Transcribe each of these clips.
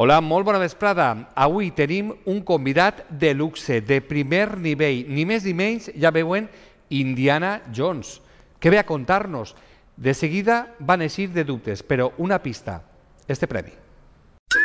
Hola, molt bona vesprada. Avui tenim un convidat de luxe, de primer nivell, ni més ni menys, ja veuen, Indiana Jones. Què ve a contar-nos? De seguida van eixir de dubtes, però una pista, este premi.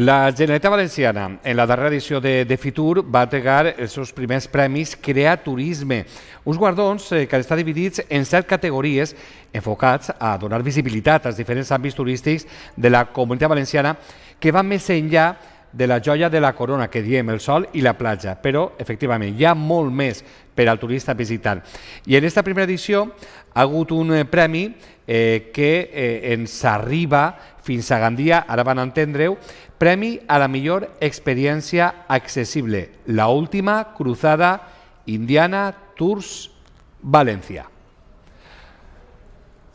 La Generalitat Valenciana, en la darrera edició de, de Fitur, va entregar els seus primers premis Crea Turisme, uns guardons eh, que han estat dividits en set categories enfocats a donar visibilitat als diferents àmbits turístics de la comunitat valenciana que van més enllà de la joia de la corona, que diem el sol i la platja, però, efectivament, hi ha molt més per al turista visitant. I en aquesta primera edició ha hagut un eh, premi eh, que eh, ens arriba fins a Gandia, ara van entendre-ho, Premi a la millor experiència accessible, la última cruzada indiana Tours València.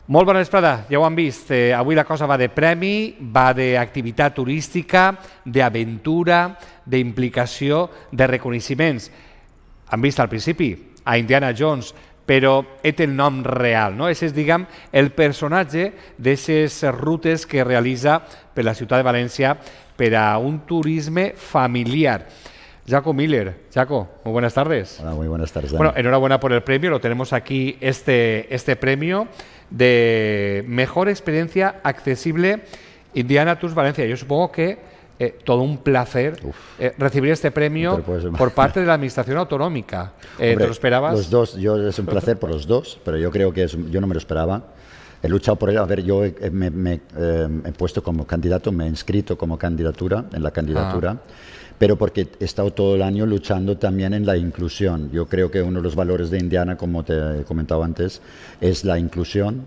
Molt bona vesprada, ja ho han vist. Eh, avui la cosa va de premi, va d'activitat turística, d'aventura, d'implicació, de reconeixements. Han vist al principi a Indiana Jones, però et el nom real, no? és, diguem, el personatge d'aquestes rutes que realitza per la ciutat de València per a un turisme familiar. Jaco Miller. Jaco, muy buenas tardes. Hola, muy buenas tardes. Bueno, enhorabuena por el premio. Lo tenemos aquí, este, este premio de mejor experiencia accesible Indiana Tours Valencia. Yo supongo que eh, todo un placer eh, recibir este premio por parte de la Administración Autonómica. Eh, ¿Te lo esperabas? Los dos, yo es un placer por los dos, pero yo creo que yo no me lo esperaba. He luchado por ello. A ver, yo me, he puesto como candidato, me he inscrito como candidatura, en la candidatura. Ah pero porque he estado todo el año luchando también en la inclusión. Yo creo que uno de los valores de Indiana, como te he comentado antes, es la inclusión.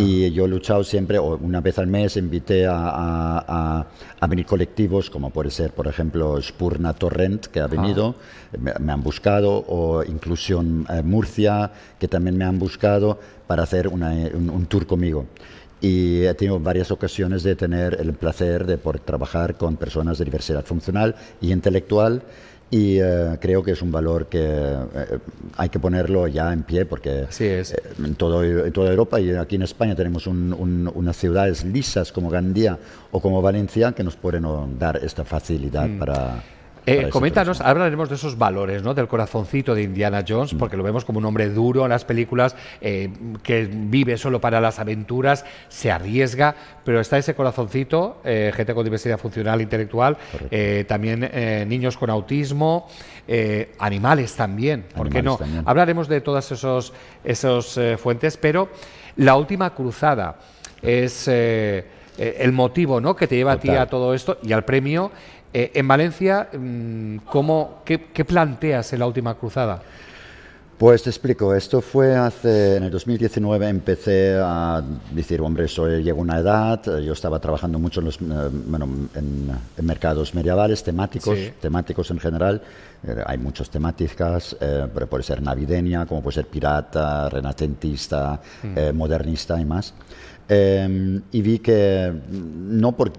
Y yo he luchado siempre, una vez al mes invité a, a, venir colectivos, como puede ser, por ejemplo, Spurna Torrent, que ha venido, me, han buscado, o Inclusión eh, Murcia, que también me han buscado, para hacer un tour conmigo y he tenido varias ocasiones de tener el placer de poder trabajar con personas de diversidad funcional y intelectual y eh, creo que es un valor que eh, hay que ponerlo ya en pie porque eh, en, toda Europa y aquí en España tenemos unas ciudades lisas como Gandía o como Valencia que nos pueden dar esta facilidad mm. para eh, coméntanos, hablaremos de esos valores, ¿no? Del corazoncito de Indiana Jones, porque lo vemos como un hombre duro en las películas, eh, que vive solo para las aventuras, se arriesga, pero está ese corazoncito, eh, gente con diversidad funcional, intelectual, también niños con autismo, animales también, ¿por qué no? Hablaremos de todas esas esos, fuentes, pero la última cruzada es el motivo ¿no? que te lleva a ti a todo esto y al premio eh, en Valencia, mm, qué, planteas en la última cruzada? Pues te explico, esto fue hace, en el 2019 empecé a decir, hombre, soy, eh, llego una edad, eh, yo estaba trabajando mucho en, los, en, mercados medievales, temáticos, temáticos en general, hay muchas temáticas, puede ser navideña, como puede ser pirata, renacentista, mm. modernista y más. Em, y vi que mm, no por,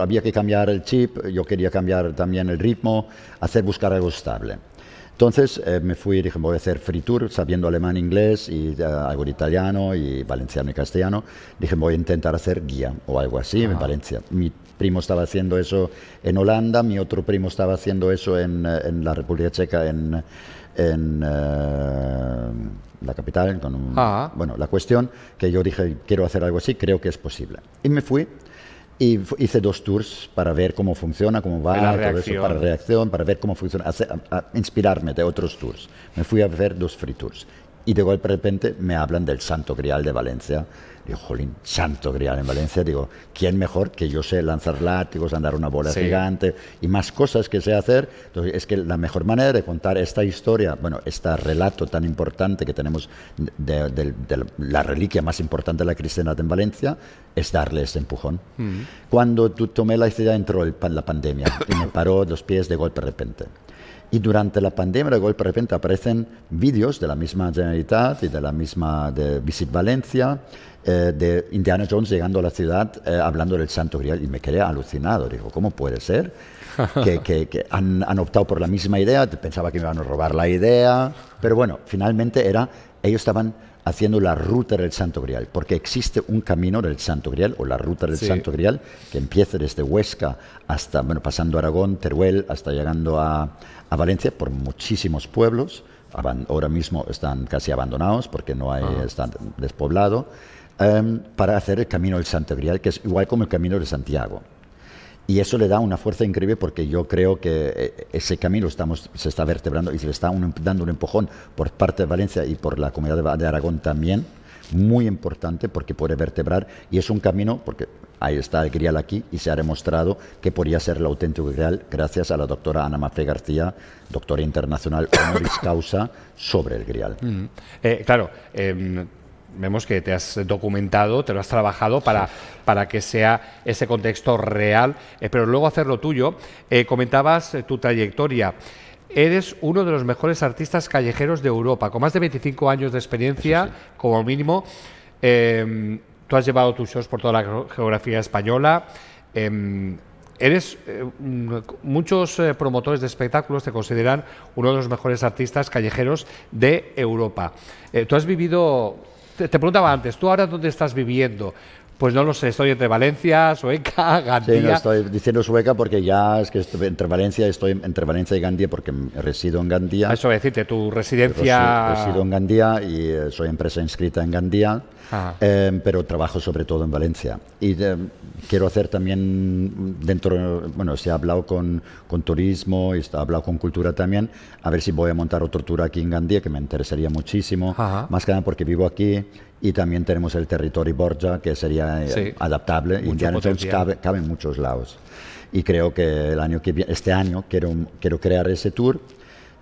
había que cambiar el chip, yo quería cambiar también el ritmo, hacer buscar algo estable. Entonces eh, me fui y dije, voy a hacer free tour sabiendo alemán, inglés y eh, algo de italiano y valenciano y castellano. Dije, voy a intentar hacer guía o algo así en Valencia. Mi primo estaba haciendo eso en Holanda, mi otro primo estaba haciendo eso en, eh, en la República Checa, en, en eh, la capital. Con un, ah. Bueno, la cuestión que yo dije, quiero hacer algo así, creo que es posible. Y me fui y hice dos tours para ver cómo funciona, cómo va, la para reacción, para ver cómo funciona, a inspirarme de otros tours. Me fui a ver dos free tours y de golpe de repente me hablan del Santo Grial de Valencia. Digo, jolín, Santo Grial en Valencia. Digo, ¿quién mejor que yo sé lanzar látigos, andar una bola gigante y más cosas que sé hacer? Entonces, es que la mejor manera de contar esta historia, bueno, este relato tan importante que tenemos de, la reliquia más importante de la cristiana en Valencia, es darle ese empujón. Mm. Cuando tú tomé la idea, entró la pandemia y me paró los pies de golpe de repente. Y durante la pandemia, de golpe de repente aparecen vídeos de la misma Generalitat y de la misma de Visit Valencia, eh, de Indiana Jones llegando a la ciudad eh, hablando del Santo Grial y me quedé alucinado. Digo, ¿cómo puede ser? que, que, que han, han, optado por la misma idea, pensaba que me iban a robar la idea, pero bueno, finalmente era ellos estaban haciendo la ruta del Santo Grial, porque existe un camino del Santo Grial o la ruta del Santo Grial que empieza desde Huesca hasta, bueno, pasando Aragón, Teruel, hasta llegando a, Valencia por muchísimos pueblos. Ahora mismo están casi abandonados porque no hay, ah. están despoblados, em, para hacer el camino del Santo Grial, que es igual como el camino de Santiago. Y eso le da una fuerza increíble porque yo creo que eh, ese camino estamos, se está vertebrando y se le está dando un empujón por parte de Valencia y por la comunidad de, Aragón también, muy importante porque puede vertebrar y es un camino, porque ahí está el grial aquí y se ha demostrado que podría ser el auténtico grial gracias a la doctora Ana Mate García, doctora internacional honoris causa sobre el grial. Mm. Eh, claro, em, vemos que te has documentado, te lo has trabajado para, para que sea ese contexto real, eh, pero luego hacerlo tuyo. Eh, comentabas eh, tu trayectoria. Eres uno de los mejores artistas callejeros de Europa, con más de 25 años de experiencia, como mínimo. Em, tú has llevado tus shows por toda la geografía española. Em, eres muchos promotores de espectáculos te consideran uno de los mejores artistas callejeros de Europa. tú has vivido te, preguntaba antes, ¿tú ahora dónde estás viviendo? Pues no lo sé, estoy entre Valencia, Sueca, Gandía. Sí, estoy diciendo Sueca porque ya es que estoy entre Valencia, estoy entre Valencia y Gandía porque resido en Gandía. Ah, eso a decirte, tu residencia. resido en Gandía y eh, soy empresa inscrita en Gandía. Em, pero trabajo sobre todo en Valencia. Y eh, quiero hacer también dentro, bueno, se ha hablado con, con turismo y se ha hablado con cultura también, a ver si voy a montar otro tour aquí en Gandía, que me interesaría muchísimo, más que nada porque vivo aquí y también tenemos el territorio Borja, que sería eh, adaptable, y ya cabe, en muchos lados. Y creo que el año que este año quiero, quiero crear ese tour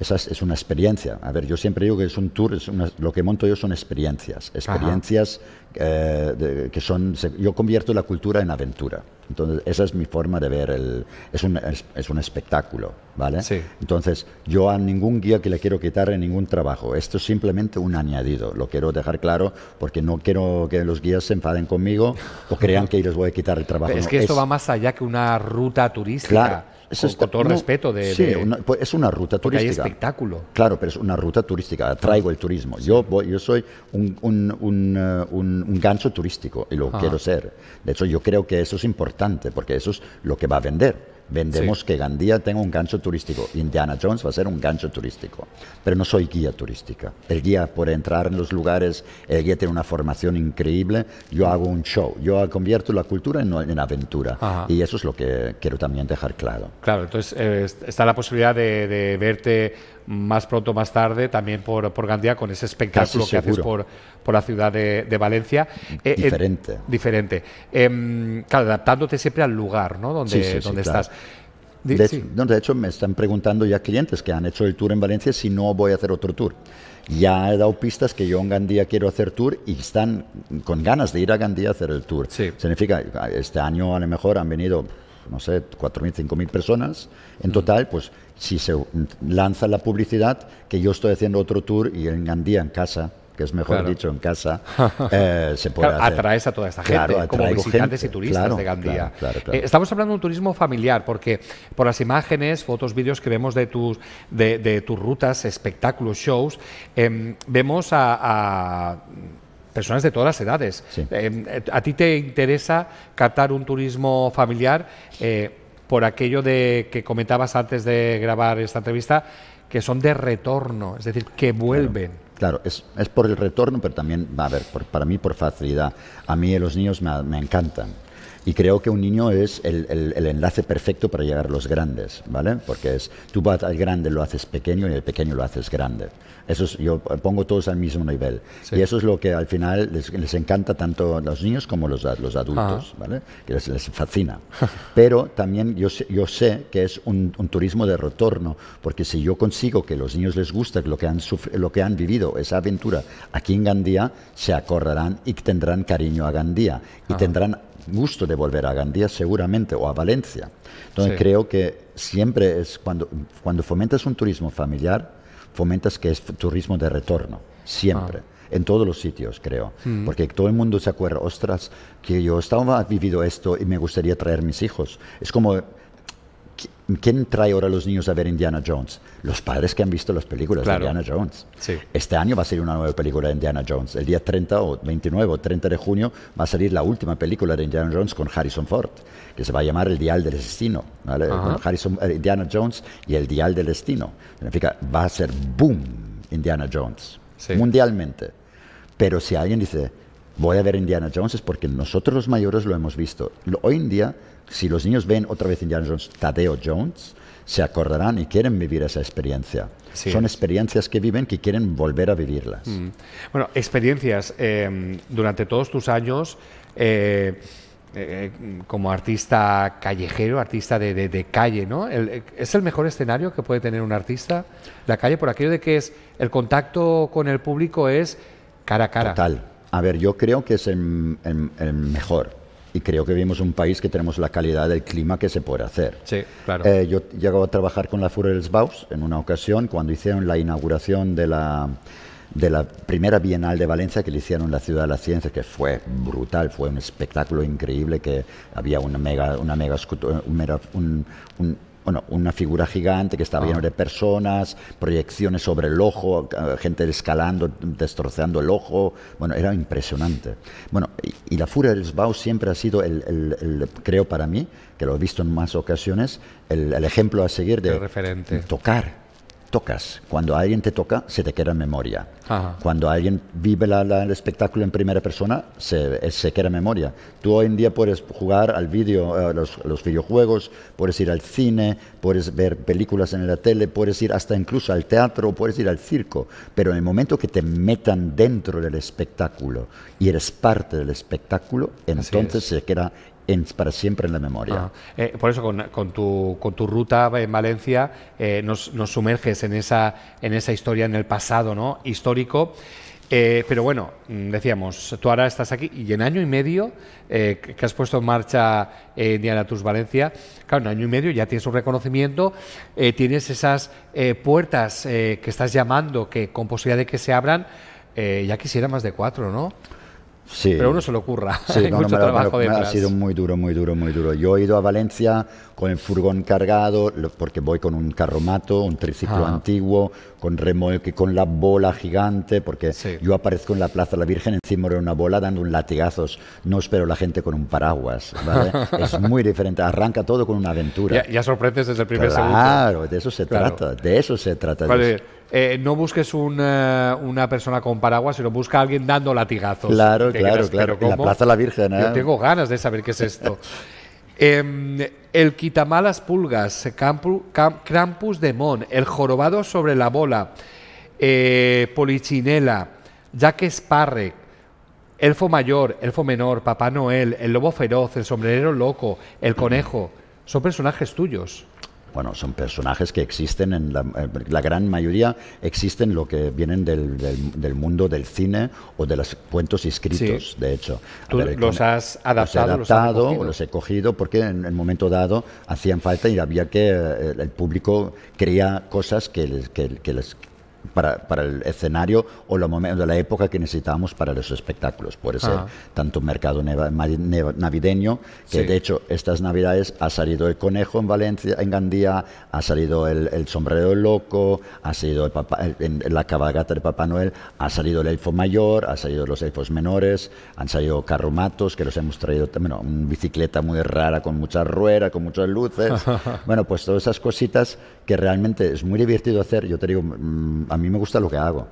esa es, una experiencia. A ver, yo siempre digo que es un tour, es lo que monto yo son experiencias, experiencias eh, que son, yo convierto la cultura en aventura. Entonces, esa es mi forma de ver, el, es, un, es, un espectáculo, ¿vale? Entonces, yo a ningún guía que le quiero quitar en ningún trabajo, esto es simplemente un añadido, lo quiero dejar claro porque no quiero que los guías se enfaden conmigo o crean que les voy a quitar el trabajo. es que esto va más allá que una ruta turística. Claro con, todo respeto de... Sí, pues, es una ruta turística. Hay espectáculo. Claro, pero es una ruta turística, traigo el turismo. Yo, voy, yo soy un, un, un, eh, gancho turístico y lo quiero ser. De hecho, yo creo que eso es importante porque eso es lo que va a vender. Vendemos que Gandía tenga un gancho turístico. Indiana Jones va a ser un gancho turístico. Pero no soy guía turística. El guía puede entrar en los lugares, el guía tiene una formación increíble. Yo hago un show, yo convierto la cultura en, aventura. Y eso es lo que quiero también dejar claro. Claro, entonces eh, está la posibilidad de, de verte más pronto más tarde, también por, por Gandía, con ese espectáculo que haces por, por la ciudad de, de Valencia. Eh, diferente. diferente. Em, claro, adaptándote siempre al lugar ¿no? donde, donde estás. De, de, hecho, me están preguntando ya clientes que han hecho el tour en Valencia si no voy a hacer otro tour. Ya he dado pistas que yo en Gandía quiero hacer tour y están con ganas de ir a Gandía a hacer el tour. Sí. Significa, este año a lo mejor han venido no sé, 4.000, 5.000 personas. En total, pues si se lanza la publicidad, que yo estoy haciendo otro tour y en Gandía, en casa, que es mejor dicho en casa, eh, se puede Atraes a toda esta gente, como visitantes y turistas de Gandía. Eh, estamos hablando de un turismo familiar, porque por las imágenes, fotos, vídeos que vemos de tus, de, tus rutas, espectáculos, shows, em, vemos a personas de todas las edades. Eh, eh, ¿A ti te interesa captar un turismo familiar? Eh, por aquello de que comentabas antes de grabar esta entrevista, que son de retorno, es decir, que vuelven. Claro. es, es, por el retorno, pero también, va a ver, para mí por facilidad. A mí los niños me, me encantan. Y creo que un niño es el, enlace perfecto para llegar a los grandes, ¿vale? Porque es, tú vas al grande, lo haces pequeño y el pequeño lo haces grande. Eso yo pongo todos al mismo nivel. Y eso es lo que al final les, encanta tanto a los niños como a los, adultos, ¿vale? Que les, fascina. Pero también yo sé, yo sé que es un, turismo de retorno, porque si yo consigo que a los niños les guste lo que han, lo que han vivido, esa aventura aquí en Gandía, se acordarán y tendrán cariño a Gandía y tendrán gusto de volver a Gandía seguramente, o a Valencia. Entonces creo que siempre es cuando, cuando fomentas un turismo familiar, fomentas que es turismo de retorno, siempre. Ah. en todos los sitios, creo. Mm. Porque todo el mundo se acuerda, ostras, que yo estaba vivido esto y me gustaría traer mis hijos. Es como ¿Quién trae ahora a los niños a ver Indiana Jones? Los padres que han visto las películas de Indiana Jones. Este año va a salir una nueva película de Indiana Jones. El día 30 o 29 o 30 de junio va a salir la última película de Indiana Jones con Harrison Ford, que se va a llamar El Dial del Destino. ¿vale? Harrison, eh, Indiana Jones y El Dial del Destino. Significa, va a ser boom Indiana Jones, mundialmente. Pero si alguien dice, voy a ver Indiana Jones, es porque nosotros los mayores lo hemos visto. Hoy en día si los niños ven otra vez Indiana Jones, Tadeo Jones, se acordarán y quieren vivir esa experiencia. Son experiencias que viven que quieren volver a vivirlas. Mm. Bueno, experiencias. Em, durante todos tus años, eh, eh, como artista callejero, artista de, calle, ¿no? ¿Es el mejor escenario que puede tener un artista? La calle, por aquello de que es el contacto con el público es cara a cara. Total. A ver, yo creo que es el mejor y creo que vivimos un país que tenemos la calidad del clima que se puede hacer. Sí, claro. Eh, yo llego a trabajar con la Furelsbaus en una ocasión cuando hicieron la inauguración de la, de la primera Bienal de Valencia que le hicieron la Ciudad de la Ciencia, que fue brutal, fue un espectáculo increíble, que había una mega, una mega, un, bueno, una figura gigante que estaba llena de personas, proyecciones sobre el ojo, gente escalando, destrozando el ojo, bueno, era impresionante. Bueno, y, la furia del Sbao siempre ha sido, el, creo para mí, que lo he visto en más ocasiones, el, ejemplo a seguir de referente. tocar tocas. Cuando alguien te toca, se te queda en memoria. Cuando alguien vive el espectáculo en primera persona, eh, se, queda en memoria. Tú hoy en día puedes jugar al vídeo, eh, los, videojuegos, puedes ir al cine, puedes ver películas en la tele, puedes ir hasta incluso al teatro, puedes ir al circo. Pero en el momento que te metan dentro del espectáculo y eres parte del espectáculo, entonces se queda para siempre en la memoria. Eh, por eso, con, tu, ruta en Valencia, eh, nos, sumerges en esa, en esa historia, en el pasado ¿no? histórico. Eh, pero bueno, mm, decíamos, tú ahora estás aquí y en año y medio que has puesto en marcha eh, Diana Tus Valencia, claro, en año y medio ya tienes un reconocimiento, tienes esas puertas que estás llamando que con posibilidad de que se abran, ya quisiera más de cuatro, ¿no? Sí. Pero uno se lo ocurra. Ha sido muy duro, muy duro, muy duro. Yo he ido a Valencia con el furgón cargado, porque voy con un carromato, un triciclo ah. antiguo, con con la bola gigante, porque yo aparezco en la Plaza de la Virgen encima de una bola dando un latigazos. No espero la gente con un paraguas. es muy diferente. Arranca todo con una aventura. Ya, sorprendes desde el primer claro, segundo. Claro, de eso se trata. De eso se trata. Vale. Eh, no busques eh, una persona con paraguas, sino busca a alguien dando latigazos. Claro, claro, claro. En la Plaza de la Virgen. ¿eh? Yo tengo ganas de saber qué es esto. Em, el quitamalas pulgas, Campu, Krampus Demón, el jorobado sobre la bola, eh, Polichinela, Jack Sparre, Elfo Mayor, Elfo Menor, Papá Noel, el Lobo Feroz, el Sombrerero Loco, el Conejo. Son personajes tuyos bueno, son personajes que existen en la, gran mayoría existen lo que vienen del, mundo del cine o de los cuentos escritos, de hecho. Tú los has adaptado, los he adaptado, los, he cogido porque en el momento dado hacían falta y había que eh, el público creía cosas que, les, que les para, para el escenario o los de la época que necesitábamos para los espectáculos. Puede ser tanto tanto mercado navideño, que de hecho estas navidades ha salido el conejo en Valencia, en Gandía, ha salido el, sombrero loco, ha salido la cabalgata de Papá Noel, ha salido el elfo mayor, ha salido los elfos menores, han salido carromatos que los hemos traído también, bueno, una bicicleta muy rara con muchas ruedas, con muchas luces. bueno, pues todas esas cositas que realmente es muy divertido hacer. Yo te digo, mm, a a mí me gusta lo que hago.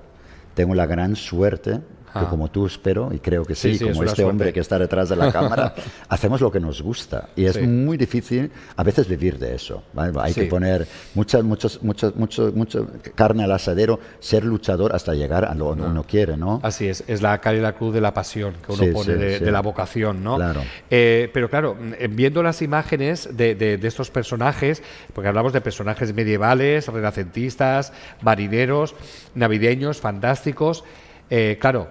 Tengo la gran suerte Ah. como tú espero, y creo que sí, como este hombre que está detrás de la cámara, hacemos lo que nos gusta. Y es muy difícil a veces vivir de eso. Hay que poner mucha, muchos, muchos, mucho, mucho carne al asadero, ser luchador hasta llegar a lo que ah. uno quiere, ¿no? Así es, es la cara y la cruz de la pasión que uno pone de, la vocación, ¿no? Eh, pero claro, eh, viendo las imágenes de, estos personajes, porque hablamos de personajes medievales, renacentistas, marineros, navideños, fantásticos, eh, claro,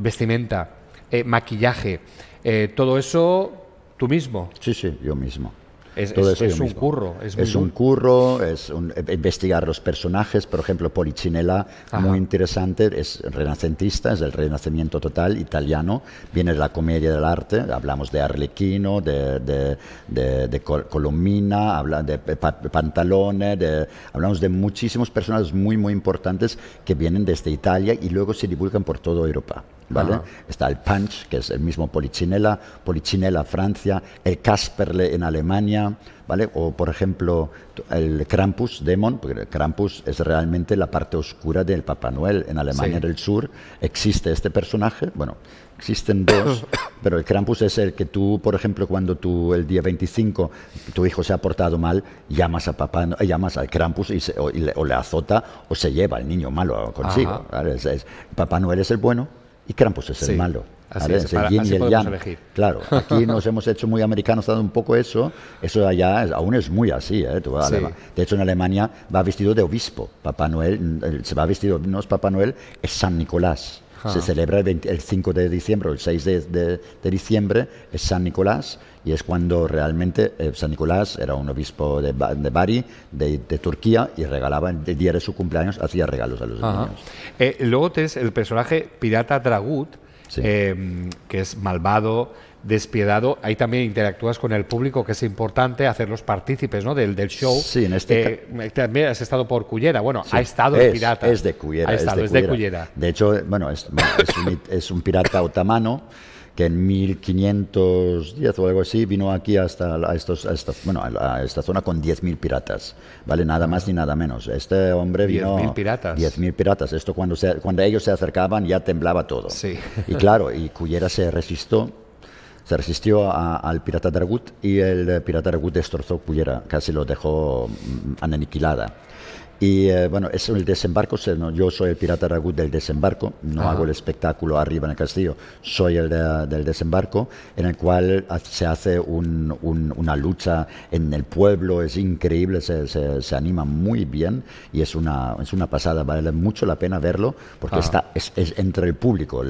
vestimenta, eh, maquillaje, eh, todo eso tú mismo. Sí, sí, yo mismo. Es, un curro, es, un curro. Eh, es, investigar los personajes, por ejemplo, Polichinela, muy interesante, es renacentista, es el renacimiento total italiano, viene de la comedia del arte, hablamos de Arlequino, de, de, de, de Colomina, de Pantalone, hablamos de muchísimos personajes muy, muy importantes que vienen desde Italia y luego se divulgan por toda Europa. ¿vale? Está el Punch, que es el mismo Polichinela, Polichinela Francia, el Casperle en Alemania, ¿vale? O por ejemplo el Krampus Demon, porque el Krampus es realmente la parte oscura del Papá Noel en Alemania del Sur. Existe este personaje, bueno, existen dos, pero el Krampus es el que tú, por ejemplo, cuando tú el día 25 tu hijo se ha portado mal, llamas a papá, llamas al Krampus y, o, le, azota o se lleva al niño malo consigo. Papá Noel es el bueno y Krampus es el malo. Así es, el yin y Claro, aquí nos hemos hecho muy americanos, dando un poco eso. Eso allá aún es muy así. ¿eh? De hecho, en Alemania va vestido de obispo. Papá Noel, se va vestido, no es Papá Noel, es San Nicolás. Se ah. celebra el, 5 de diciembre el 6 de, de diciembre, es San Nicolás y es cuando realmente eh, San Nicolás era un obispo de, de Bari, de, Turquía, y regalaba el día de su cumpleaños, hacía regalos a los niños. Eh, luego tienes el personaje pirata Dragut, em, que es malvado, despiadado. Ahí también interactúas con el público, que es importante hacerlos partícipes ¿no? del, del show. Sí, en este eh, eh, También has estado por Cullera. Bueno, ha estado el pirata. Es de Cullera. Ha estado, es, de, Cullera. de hecho, bueno, es, es un, pirata otamano que en 1510 o algo así vino aquí hasta a estos, esta, bueno, a esta zona con 10.000 piratas, ¿vale? Nada más ni nada menos. Este hombre vino... 10.000 piratas. 10.000 piratas. Esto cuando, cuando ellos se acercaban ya temblaba todo. Sí. Y claro, y Cullera se resistió se resistió al pirata Dragut y el eh, pirata Dragut destrozó Cullera, casi lo dejó mm, aniquilada. Y eh, bueno, es el desembarco, yo soy el pirata Ragut del desembarco, no hago el espectáculo arriba en el castillo, soy el del desembarco, en el cual se hace una lucha en el pueblo, es increíble, se, anima muy bien y es una, es una pasada, vale mucho la pena verlo porque ah. está, es, entre el público,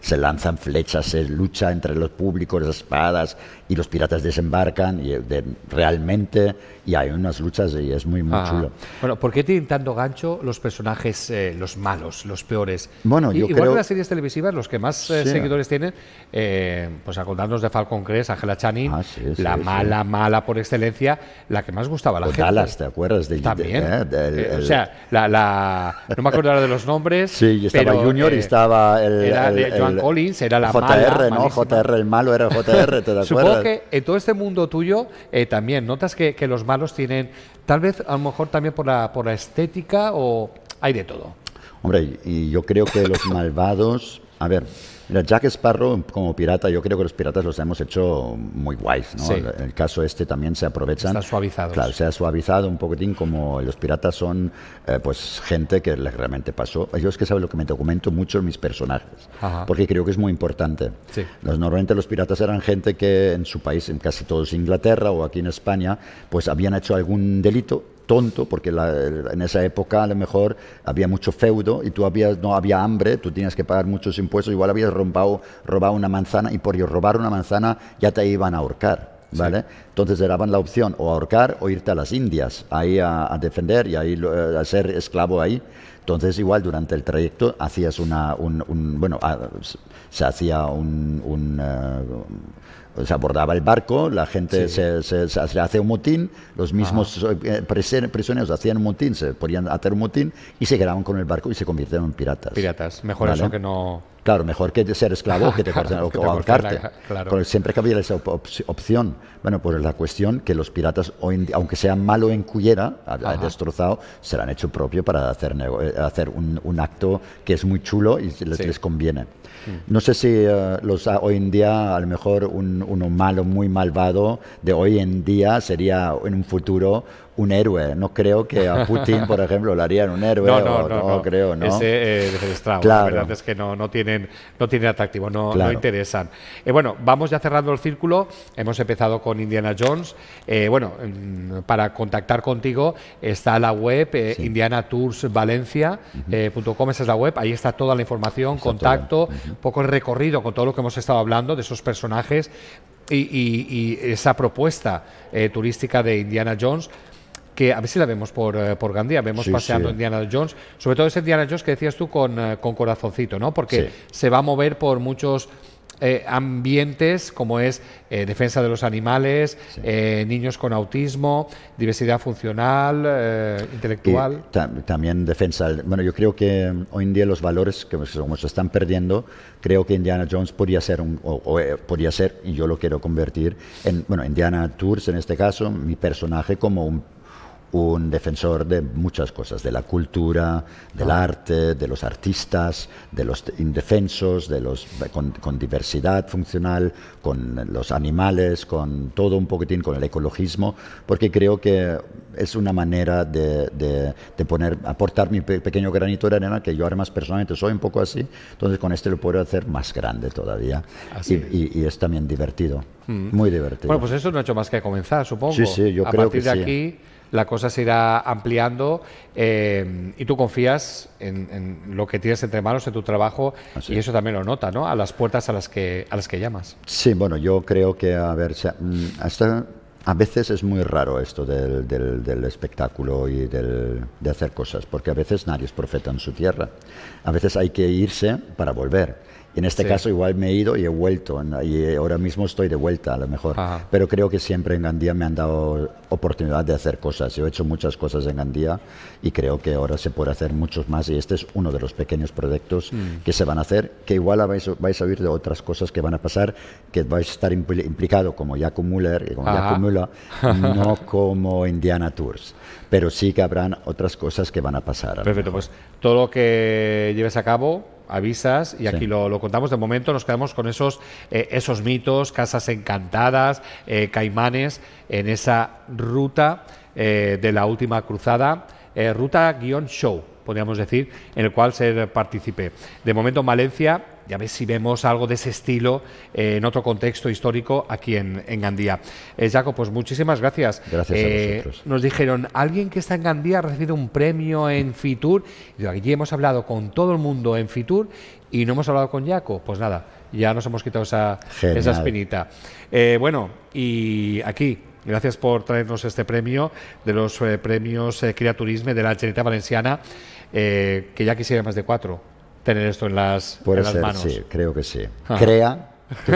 se lanzan flechas, se lucha entre los públicos, las espadas y los piratas desembarcan y eh, realmente y hay unas luchas y es muy, muy chulo. Bueno, ¿por qué tienen tanto gancho los personajes, eh, los malos, los peores? Bueno, yo Igual creo... que las series televisivas, los que más eh, seguidores tienen, eh, pues acordarnos de Falcon Crest, Angela Channing, ah, la mala, mala por excelencia, la que más gustaba a la gente. ¿te acuerdas? De, También. o sea, la, no me acuerdo ahora de los nombres. Sí, estaba Junior y estaba el... Era el, Collins, era la JR, ¿no? JR, el malo era JR, ¿te Supongo que en todo este mundo tuyo también notas que los malos tienen, tal vez a lo mejor también por la por la estética o hay de todo? Hombre, y yo creo que los malvados... A ver, Jack Sparrow como pirata, yo creo que los piratas los hemos hecho muy guays, ¿no? En el caso este también se aprovechan. Está suavizado. Claro, se ha suavizado un poquitín como los piratas son, eh, pues, gente que les realmente pasó. Yo es que sabes lo que me documento mucho en mis personajes, porque creo que es muy importante. Los, normalmente los piratas eran gente que en su país, en casi todos Inglaterra o aquí en España, pues habían hecho algún delito tonto, porque en esa época a lo mejor había mucho feudo y tú no había hambre, tú tenías que pagar muchos impuestos, igual habías robado, robado una manzana y por robar una manzana ya te iban a ahorcar. ¿Vale? Entonces daban la opción o ahorcar o irte a las Indias, ahí a, defender y ahí eh, a ser esclavo ahí. Entonces igual durante el trayecto hacías una, un, bueno, ah, se hacía un, eh, se abordaba el barco, la gente se, se, un motín, los mismos eh, eh, prisioneros hacían un motín, se podían hacer un motín y se quedaban con el barco y se convirtieron en piratas. Piratas, mejor eso que no Claro, mejor que ser esclavo que te o, ahorcarte. Claro. siempre cabía esa opción. Bueno, pues la cuestión que los piratas, aunque sean malo en cuyera, han destrozado, se lo han hecho propio para hacer, eh, hacer un, acto que es muy chulo y les, les conviene. Mm. No sé si eh, los, ah, hoy en día, a lo mejor un, uno malo, muy malvado, de hoy en día sería en un futuro un héroe. No creo que a Putin, por ejemplo, lo harían un héroe. No, no, no, no, creo, ¿no? Ese eh, es el Claro. La verdad es que no, no tiene no tienen atractivo, no, interesan. Eh, bueno, vamos ya cerrando el círculo. Hemos empezado con Indiana Jones. Eh, bueno, mm, para contactar contigo está la web eh, indianatoursvalencia.com, esa es la web. Ahí está toda la información, contacto, un poco el recorrido con todo lo que hemos estado hablando de esos personajes y esa propuesta turística de Indiana Jones que a ver si la vemos por, eh, por Gandía, vemos paseando Indiana Jones, sobre todo ese Indiana Jones que decías tú con, eh, corazoncito, ¿no? Porque se va a mover por muchos eh, ambientes como es defensa de los animales, niños con autismo, diversidad funcional, intelectual. también defensa. Bueno, yo creo que mm, hoy en día los valores que pues, como se están perdiendo, creo que Indiana Jones podría ser, un, podría ser y yo lo quiero convertir en, bueno, Indiana Tours en este caso, mi personaje como un un defensor de muchas cosas, de la cultura, del ah. arte, de los artistas, de los indefensos, de los con, diversidad funcional, con los animales, con todo un poquitín, con el ecologismo, porque creo que es una manera de, poner, aportar mi pequeño granito de arena, que yo además personalmente soy un poco así, entonces con este lo puedo hacer más grande todavía. y, es también divertido, mm. muy divertido. Bueno, pues eso no ha hecho más que comenzar, supongo. Sí, sí, yo A creo que sí. A partir de aquí la cosa se irá ampliando eh, y tú confías en, lo que tienes entre manos, en tu trabajo, y eso también lo nota, ¿no? A las puertas a las que, a las que llamas. Sí, bueno, yo creo que, a ver, mm, hasta a veces es muy raro esto del, espectáculo y de hacer cosas, porque a veces nadie es profeta en su tierra. A veces hay que irse para volver en este caso igual me he ido y he vuelto, y eh, ahora mismo estoy de vuelta a lo mejor. Pero creo que siempre en Gandía me han dado oportunidad de hacer cosas. Yo he hecho muchas cosas en Gandía y creo que ahora se puede hacer muchos más y este es uno de los pequeños proyectos mm. que se van a hacer, que igual vais, vais, a oír de otras cosas que van a pasar, que vais a estar implicado como Jaco Müller y como Jaco Müller, no como Indiana Tours. Pero sí que habrán otras cosas que van a pasar. Perfecto, pues todo lo que lleves a cabo avisas y aquí lo, contamos. De momento nos quedamos con esos, eh, esos mitos, casas encantadas, eh, caimanes, en esa ruta eh, de la última cruzada, ruta-show, guión podríamos decir, en el cual ser participe De momento, Valencia... Ya ver si vemos algo de ese estilo eh, en otro contexto histórico aquí en, Gandía. Eh, Jaco, pues muchísimas gracias. Gracias a eh, Nos dijeron, alguien que está en Gandía ha recibido un premio en Fitur. Y aquí hemos hablado con todo el mundo en Fitur y no hemos hablado con Jaco. Pues nada, ya nos hemos quitado esa, espinita. bueno, y aquí Gracias por traernos este premio de los premios Criaturisme de la Generalitat Valenciana, que ya quisiera más de cuatro tener esto en las, Puede en las manos. Sí, creo que sí. Ah. Crea.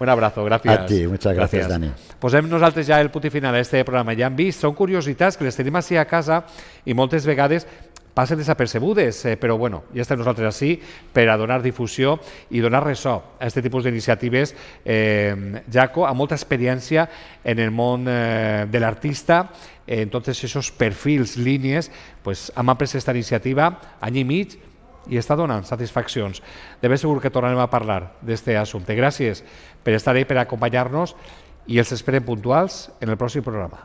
Un abrazo, gracias. A ti, muchas gracias, Dani. Pues Posem nosaltres ya el punt final a este programa. Ya han visto Son curiositats que les tenemos así a casa ...y montes vegades pasen desapercebudes, eh, Pero bueno, ya estem nosotros así... per a donar difusió y donar ressò a este tipo de iniciativas. Eh, Jaco, a mucha experiencia... en el mundo eh, del artista. Entonces esos perfiles, líneas... pues, hem pres esta iniciativa, any i està donant satisfaccions. De ben segur que tornarem a parlar d'aquest assumpte. Gràcies per estar ahí, per acompanyar-nos i els esperem puntuals en el pròxim programa.